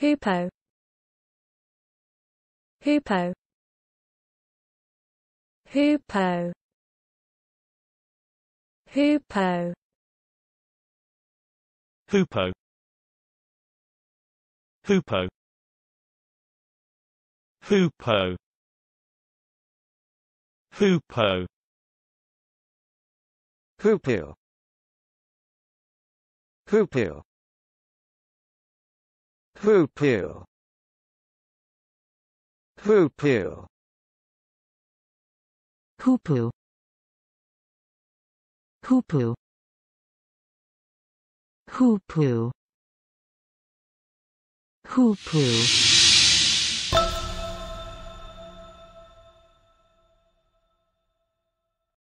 Hoopoe Hoopoe Hoopoe Hoopoe Hoopoe Hoopoe Hoopoe Hoopoe Hoopoe Hoopoe poo poo poo poo poo poo poo poo poo poo poo poo